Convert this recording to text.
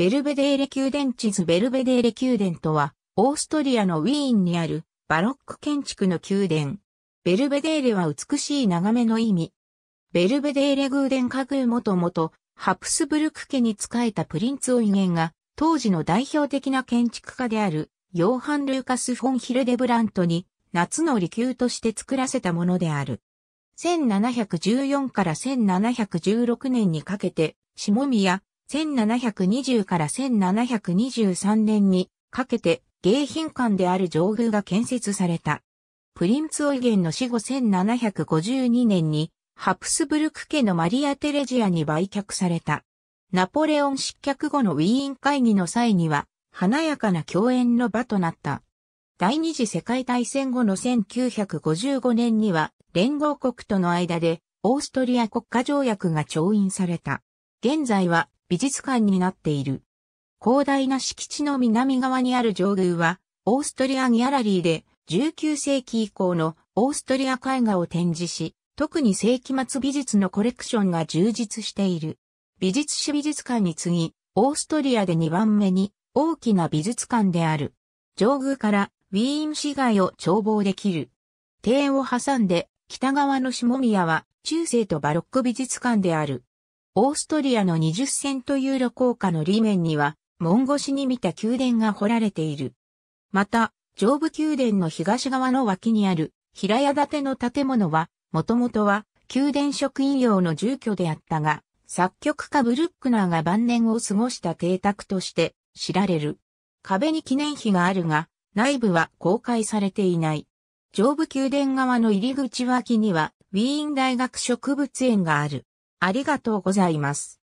ベルベデーレ宮殿地図ベルベデーレ宮殿とは、オーストリアのウィーンにあるバロック建築の宮殿。ベルベデーレは美しい眺めの意味。ベルベデーレ宮殿家具もともと、ハプスブルク家に仕えたプリンツオイゲンが、当時の代表的な建築家である、ヨーハン・ルーカス・フォン・ヒルデブラントに、夏の離宮として作らせたものである。1714から1716年にかけて、下宮、1720から1723年にかけて迎賓館である上宮が建設された。プリンツ・オイゲンの死後1752年にハプスブルク家のマリア・テレジアに売却された。ナポレオン失脚後のウィーン会議の際には華やかな共演の場となった。第二次世界大戦後の1955年には連合国との間でオーストリア国家条約が調印された。現在は美術館になっている。広大な敷地の南側にある上宮は、オーストリアギャラリーで19世紀以降のオーストリア絵画を展示し、特に世紀末美術のコレクションが充実している。美術史美術館に次ぎ、オーストリアで2番目に大きな美術館である。上宮からウィーン市街を眺望できる。庭園を挟んで北側の下宮は中世とバロック美術館である。オーストリアの20セントユーロ硬貨の裏面には、門越しに見た宮殿が掘られている。また、上部宮殿の東側の脇にある平屋建ての建物は、もともとは宮殿職員用の住居であったが、作曲家ブルックナーが晩年を過ごした邸宅として知られる。壁に記念碑があるが、内部は公開されていない。上部宮殿側の入り口脇には、ウィーン大学植物園がある。ありがとうございます。